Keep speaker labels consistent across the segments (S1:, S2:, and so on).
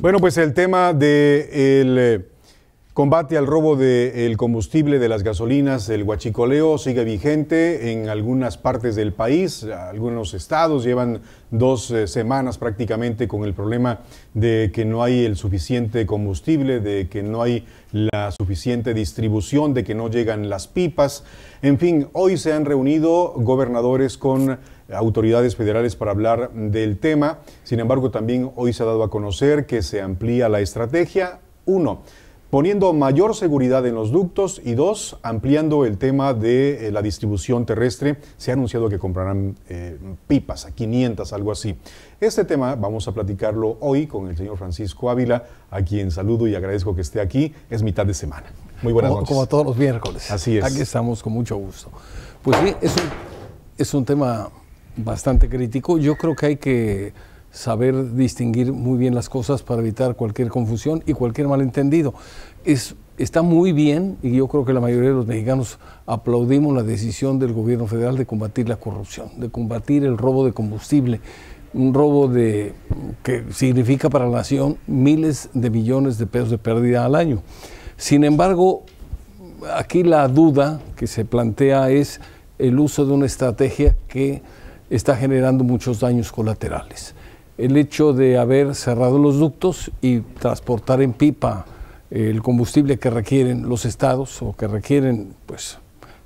S1: Bueno, pues el tema del de eh, Combate al robo del combustible de las gasolinas, el huachicoleo sigue vigente en algunas partes del país, algunos estados llevan dos eh, semanas prácticamente con el problema de que no hay el suficiente combustible, de que no hay la suficiente distribución, de que no llegan las pipas. En fin, hoy se han reunido gobernadores con autoridades federales para hablar del tema. Sin embargo, también hoy se ha dado a conocer que se amplía la estrategia. Uno, poniendo mayor seguridad en los ductos y dos, ampliando el tema de eh, la distribución terrestre. Se ha anunciado que comprarán eh, pipas a 500, algo así. Este tema vamos a platicarlo hoy con el señor Francisco Ávila, a quien saludo y agradezco que esté aquí. Es
S2: mitad de semana. Muy buenas como, noches. Como todos los miércoles. Así es. Aquí estamos con mucho gusto. Pues sí, es un, es un tema bastante crítico. Yo creo que hay que saber distinguir muy bien las cosas para evitar cualquier confusión y cualquier malentendido. Es, está muy bien y yo creo que la mayoría de los mexicanos aplaudimos la decisión del gobierno federal de combatir la corrupción, de combatir el robo de combustible, un robo de, que significa para la nación miles de millones de pesos de pérdida al año. Sin embargo, aquí la duda que se plantea es el uso de una estrategia que está generando muchos daños colaterales el hecho de haber cerrado los ductos y transportar en pipa el combustible que requieren los estados o que requieren pues,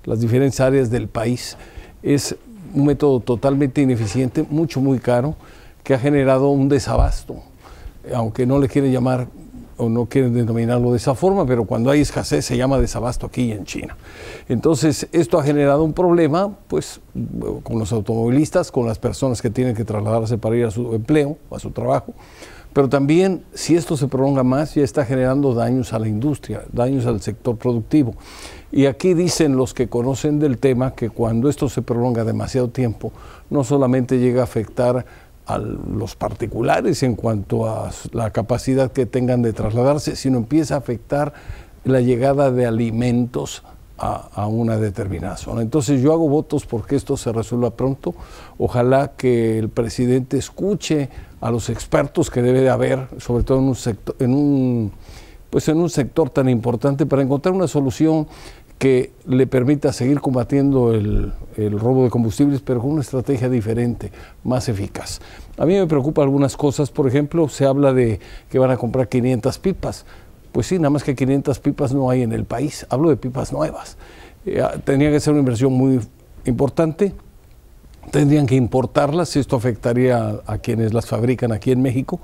S2: las diferentes áreas del país es un método totalmente ineficiente, mucho, muy caro, que ha generado un desabasto, aunque no le quiere llamar o no quieren denominarlo de esa forma, pero cuando hay escasez se llama desabasto aquí en China. Entonces, esto ha generado un problema, pues, con los automovilistas, con las personas que tienen que trasladarse para ir a su empleo, a su trabajo, pero también, si esto se prolonga más, ya está generando daños a la industria, daños al sector productivo. Y aquí dicen los que conocen del tema que cuando esto se prolonga demasiado tiempo, no solamente llega a afectar a los particulares en cuanto a la capacidad que tengan de trasladarse, sino empieza a afectar la llegada de alimentos a, una determinada zona. Entonces yo hago votos porque esto se resuelva pronto. Ojalá que el presidente escuche a los expertos que debe de haber, sobre todo en un sector, en un, pues en un sector tan importante, para encontrar una solución que le permita seguir combatiendo el, robo de combustibles, pero con una estrategia diferente, más eficaz. A mí me preocupan algunas cosas, por ejemplo, se habla de que van a comprar 500 pipas. Pues sí, nada más que 500 pipas no hay en el país, hablo de pipas nuevas. Eh, ah, tenía que ser una inversión muy importante, tendrían que importarlas, esto afectaría a, quienes las fabrican aquí en México,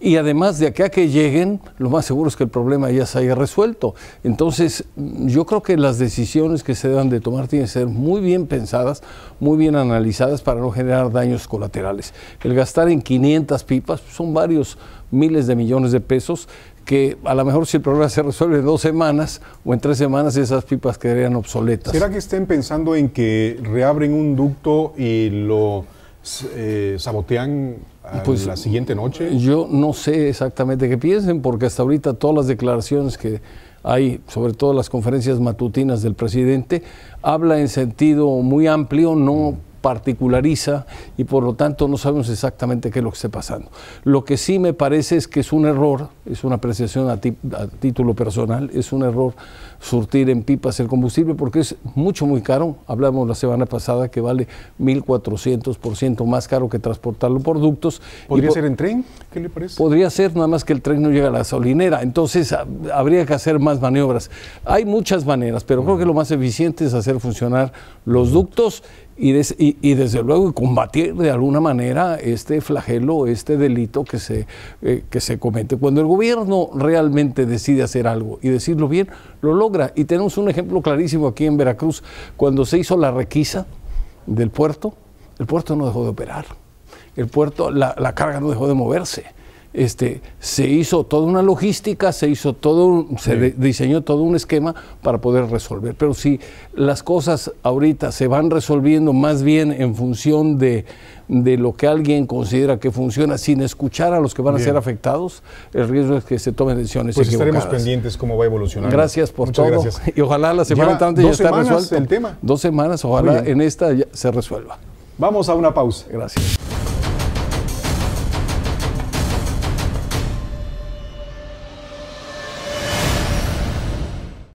S2: y además de acá que lleguen, lo más seguro es que el problema ya se haya resuelto. Entonces, yo creo que las decisiones que se deben de tomar tienen que ser muy bien pensadas, muy bien analizadas para no generar daños colaterales. El gastar en 500 pipas son varios miles de millones de pesos que a lo mejor si el problema se resuelve en dos semanas o en tres semanas esas pipas quedarían obsoletas. ¿Será
S1: que estén pensando en que
S2: reabren un ducto y lo eh, sabotean pues, la siguiente noche? Yo no sé exactamente qué piensen porque hasta ahorita todas las declaraciones que hay, sobre todo las conferencias matutinas del presidente, habla en sentido muy amplio, no... Mm particulariza y por lo tanto no sabemos exactamente qué es lo que está pasando. Lo que sí me parece es que es un error, es una apreciación a, título personal, es un error surtir en pipas el combustible porque es mucho, muy caro. Hablamos la semana pasada que vale 1.400% más caro que transportarlo por ductos. ¿Podría ser en tren? ¿Qué le parece? Podría ser, nada más que el tren no llega a la gasolinera. Entonces habría que hacer más maniobras. Hay muchas maneras, pero creo que lo más eficiente es hacer funcionar los ductos y, desde luego combatir de alguna manera este flagelo, este delito que se, eh, que se comete. Cuando el gobierno realmente decide hacer algo y decirlo bien, lo logra. Y tenemos un ejemplo clarísimo aquí en Veracruz, cuando se hizo la requisa del puerto, el puerto no dejó de operar, el puerto, la carga no dejó de moverse este, se hizo toda una logística, se hizo todo, se diseñó todo un esquema para poder resolver. Pero si las cosas ahorita se van resolviendo más bien en función de, lo que alguien considera que funciona, sin escuchar a los que van a ser afectados, el riesgo es que se tomen decisiones. Pues estaremos pendientes
S1: cómo va a evolucionar
S2: Gracias por todo. Gracias. Y ojalá la semana entrante ya esté El tema. Dos semanas, ojalá en esta ya se resuelva.
S1: Vamos a una pausa. Gracias.